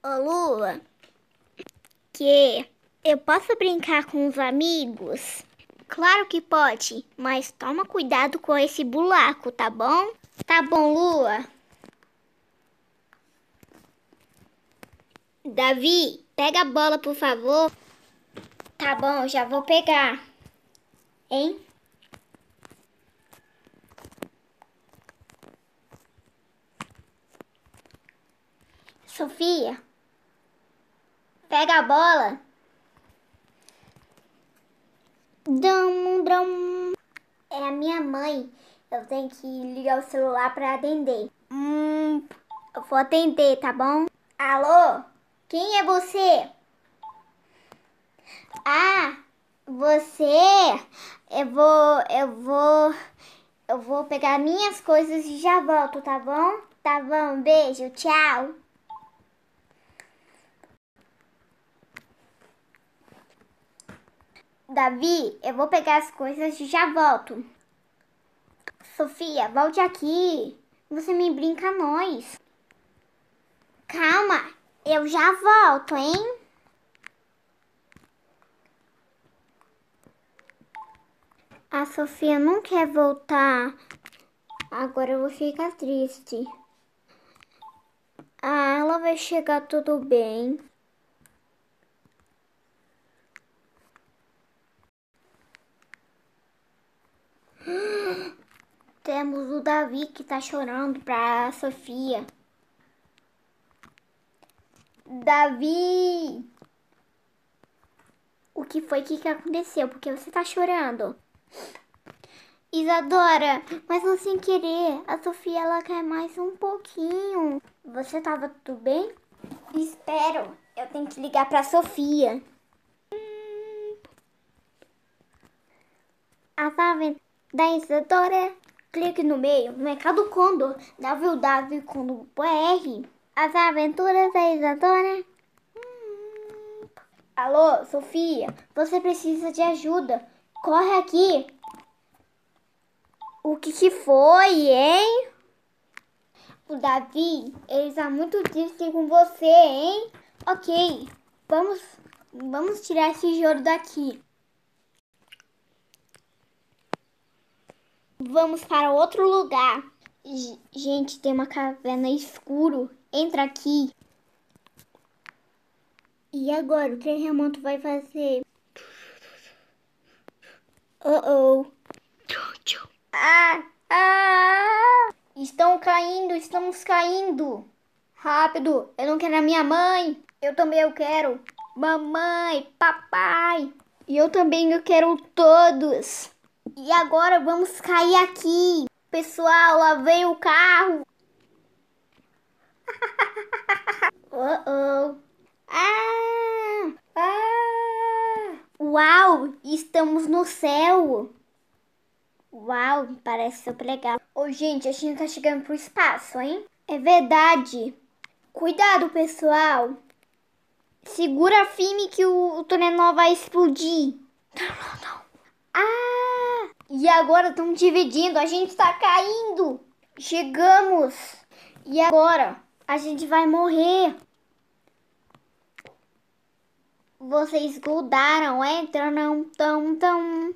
Ô Lua, que eu posso brincar com os amigos? Claro que pode, mas toma cuidado com esse buraco, tá bom? Tá bom, Lua. Davi, pega a bola, por favor. Tá bom, já vou pegar. Hein? Sofia, Pega a bola. Dum, dum. É a minha mãe. Eu tenho que ligar o celular para atender. Hum, eu vou atender, tá bom? Alô? Quem é você? Ah, você? Eu vou, eu vou, eu vou pegar minhas coisas e já volto, tá bom? Tá bom, beijo, tchau. Davi, eu vou pegar as coisas e já volto. Sofia, volte aqui. Você me brinca nós. Calma, eu já volto, hein? A Sofia não quer voltar. Agora eu vou ficar triste. Ah, ela vai chegar tudo bem. temos o Davi que tá chorando pra Sofia. Davi! O que foi que, que aconteceu? Por que você tá chorando? Isadora, mas não sem querer. A Sofia ela quer mais um pouquinho. Você tava tudo bem? Espero. Eu tenho que ligar pra Sofia. Hum. A jovem da Isadora Clique no meio, Mercado Condor, www.condor.br. As aventuras da Isadora. Hum. Alô, Sofia, você precisa de ajuda. Corre aqui. O que que foi, hein? O Davi, ele está muito triste com você, hein? Ok, vamos, vamos tirar esse joro daqui. Vamos para outro lugar. G gente, tem uma caverna escuro. Entra aqui. E agora, o trem Remoto vai fazer? Oh, oh. Ah, ah. Estão caindo, estamos caindo. Rápido, eu não quero a minha mãe. Eu também eu quero. Mamãe, papai. E eu também eu quero todos. E agora vamos cair aqui. Pessoal, lá vem o carro. oh, oh. Ah, ah. Uau, estamos no céu. Uau, parece super legal. Ô, oh, gente, a gente tá chegando pro espaço, hein? É verdade. Cuidado, pessoal. Segura firme que o, o tornado vai explodir. Não, não, não. Ah! E agora estão dividindo. A gente está caindo. Chegamos. E agora a gente vai morrer. Vocês grudaram, é? não tão, tão.